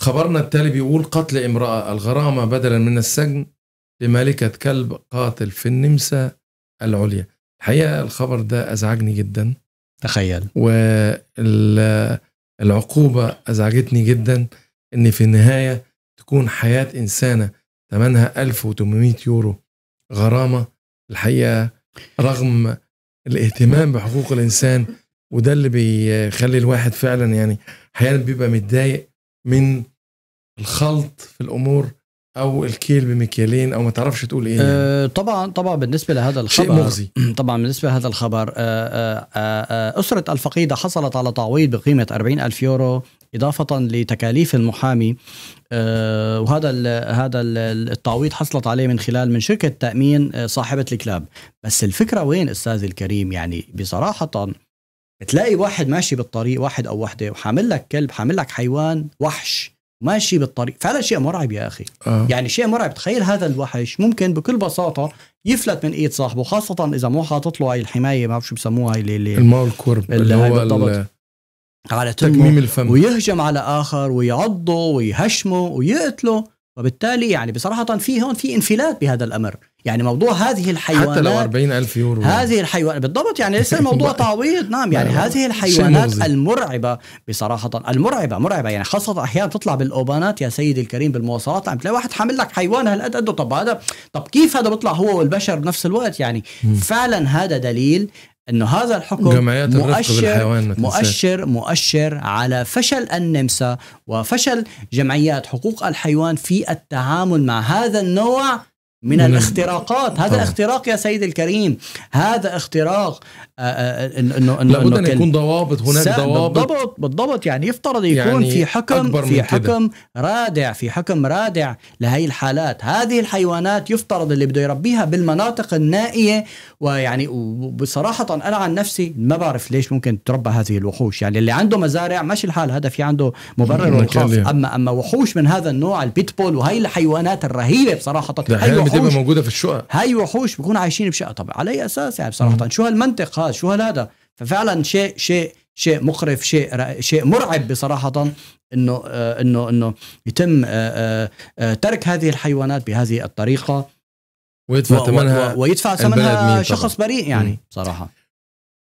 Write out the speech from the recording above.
خبرنا التالي بيقول قتل امرأة الغرامة بدلا من السجن لمالكة كلب قاتل في النمسا العليا الحقيقة الخبر ده أزعجني جدا تخيل والعقوبة أزعجتني جدا إن في النهاية تكون حياة إنسانة ثمنها 1800 يورو غرامة الحقيقة رغم الاهتمام بحقوق الإنسان وده اللي بيخلي الواحد فعلا يعني أحيانا بيبقى متضايق من الخلط في الامور او الكيل بمكيالين او ما تعرفش تقول ايه يعني. أه، طبعا طبعا بالنسبه لهذا الخبر شيء مغزي طبعا بالنسبه لهذا الخبر أه، أه، اسره الفقيده حصلت على تعويض بقيمه 40 الف يورو اضافه لتكاليف المحامي وهذا هذا التعويض حصلت عليه من خلال من شركه تامين صاحبه الكلاب بس الفكره وين استاذ الكريم يعني بصراحه بتلاقي واحد ماشي بالطريق واحد او وحده وحامل لك كلب حامل لك حيوان وحش ماشي بالطريق فهذا شيء مرعب يا اخي آه. يعني شيء مرعب تخيل هذا الوحش ممكن بكل بساطه يفلت من ايد صاحبه خاصه اذا مو حاطط له هاي الحمايه ما بعرف شو بسموها هاي اللي الماو كورب اللي, اللي بالضبط على تكميم الفم ويهجم على اخر ويعضه ويهشمه ويقتله وبالتالي يعني بصراحه في هون في انفلات بهذا الامر يعني موضوع هذه الحيوانات حتى لو 40 ألف يورو هذه الحيوانات بالضبط يعني ليس الموضوع تعويض نعم يعني هذه الحيوانات المرعبة بصراحة المرعبة مرعبة يعني خاصة أحيانا تطلع بالأوبانات يا سيدي الكريم بالمواصلات عم تلاقي واحد حامل لك حيوان هالقد قده طب هذا طب كيف هذا بيطلع هو والبشر بنفس الوقت يعني فعلا هذا دليل انه هذا الحكم جمعيات مؤشر مؤشر مؤشر على فشل النمسا وفشل جمعيات حقوق الحيوان في التعامل مع هذا النوع من الاختراقات هذا طبعا. اختراق يا سيد الكريم هذا اختراق آه، آه، آه، انه انه لابد ان يكون ضوابط هناك ضوابط بالضبط بالضبط يعني يفترض يكون يعني في حكم في حكم كده. رادع في حكم رادع لهي الحالات هذه الحيوانات يفترض اللي بده يربيها بالمناطق النائيه ويعني وبصراحه انا عن نفسي ما بعرف ليش ممكن تربى هذه الوحوش يعني اللي عنده مزارع ماشي الحال هذا في عنده مبرر ويخاف اما اما وحوش من هذا النوع البيتبول وهي الحيوانات الرهيبه بصراحه بتبقى موجوده في الشقق هاي وحوش بيكونوا عايشين بشقه طبعا على اي اساس يعني بصراحه شو هالمنطق هذا شو هذا ففعلا شيء شيء شيء مقرف شيء شيء مرعب بصراحه انه آه، انه انه يتم آه، آه، ترك هذه الحيوانات بهذه الطريقه ويدفع ثمنها ويدفع ثمنها شخص بريء يعني م. صراحه